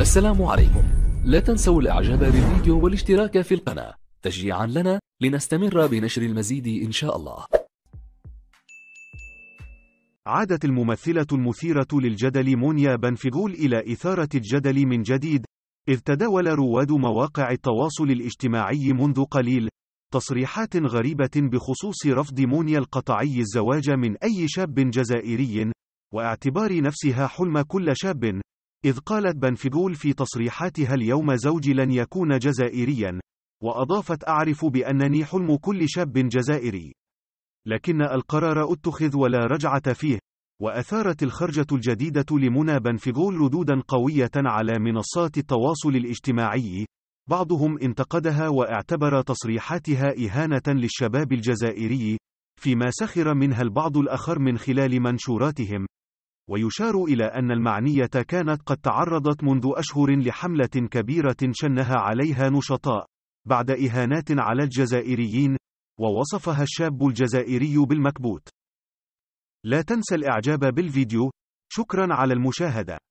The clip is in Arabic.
السلام عليكم لا تنسوا الاعجاب بالفيديو والاشتراك في القناة تشجيعا لنا لنستمر بنشر المزيد إن شاء الله عادت الممثلة المثيرة للجدل مونيا بنفغول إلى إثارة الجدل من جديد إذ تداول رواد مواقع التواصل الاجتماعي منذ قليل تصريحات غريبة بخصوص رفض مونيا القطعي الزواج من أي شاب جزائري واعتبار نفسها حلم كل شاب إذ قالت بنفيجول في تصريحاتها اليوم زوجي لن يكون جزائريا، وأضافت أعرف بأنني حلم كل شاب جزائري. لكن القرار اتخذ ولا رجعة فيه، وأثارت الخرجة الجديدة لمنى بنفيجول ردودا قوية على منصات التواصل الاجتماعي، بعضهم انتقدها واعتبر تصريحاتها إهانة للشباب الجزائري، فيما سخر منها البعض الآخر من خلال منشوراتهم، ويشار إلى أن المعنية كانت قد تعرضت منذ أشهر لحملة كبيرة شنها عليها نشطاء بعد إهانات على الجزائريين، ووصفها الشاب الجزائري بالمكبوت. لا تنسى الإعجاب بالفيديو، شكرا على المشاهدة.